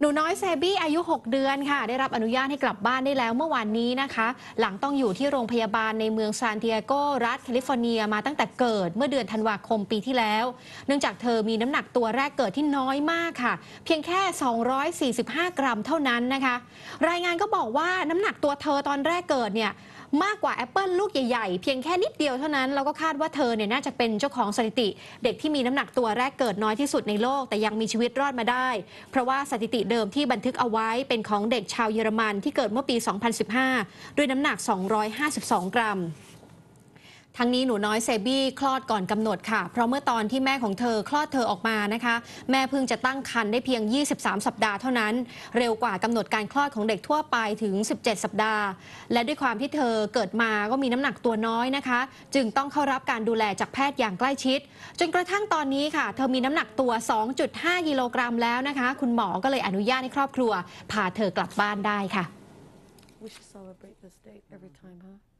หนูน้อยแซบี้อายุ 6 เดือนค่ะ ได้รับอนุญาตให้กลับบ้านได้แล้วเมื่อวานนี้นะคะ หลังต้องอยู่ที่โรงพยาบาลในเมืองซานเิียโกรัฐ แคลิฟอร์เนียมาตั้งแต่เกิดเมื่อเดือนธันวาคมปีที่แล้ว เนื่องจากเธอมีน้ำหนักตัวแรกเกิดที่น้อยมากค่ะ เพียงแค่ 245 กรัมเท่านั้นนะคะ รายงานก็บอกว่าน้ำหนักตัวเธอตอนแรกเกิดเนี่ยมากกว่าแอปเปิลลูกใหญ่ ๆ เพียงแค่นิดเดียวเท่านั้น เราก็คาดว่าเธอเนี่ย น่าจะเป็นเจ้าของสถิติ เด็กที่มีน้ำหนักตัวแรกเกิดน้อยที่สุดในโลกแต่ยังมีชีวิตรอดมาได้ เพราะว่าสถิติเดิมที่บันทึกเอาไว้เป็นของเด็กชาวเยอรมันที่เกิดเมื่อปี 2015 ด้วยน้ำหนัก 252 กรัมทั้งนี้หนูน้อยเซบี้คลอดก่อนกำหนดค่ะ เพราะเมื่อตอนที่แม่ของเธอคลอดเธอออกมานะคะ แม่เพิ่งจะตั้งครรภ์ได้เพียง 23 สัปดาห์เท่านั้น เร็วกว่ากำหนดการคลอดของเด็กทั่วไปถึง 17 สัปดาห์ และด้วยความที่เธอเกิดมาก็มีน้ำหนักตัวน้อยนะคะ จึงต้องเข้ารับการดูแลจากแพทย์อย่างใกล้ชิดจนกระทั่งตอนนี้ค่ะ เธอมีน้ำหนักตัว 2.5กิโลกรัมแล้วนะคะ คุณหมอก็เลยอนุญาตให้ครอบครัวพาเธอกลับบ้านได้ค่ะ We should celebrate this date every time, huh?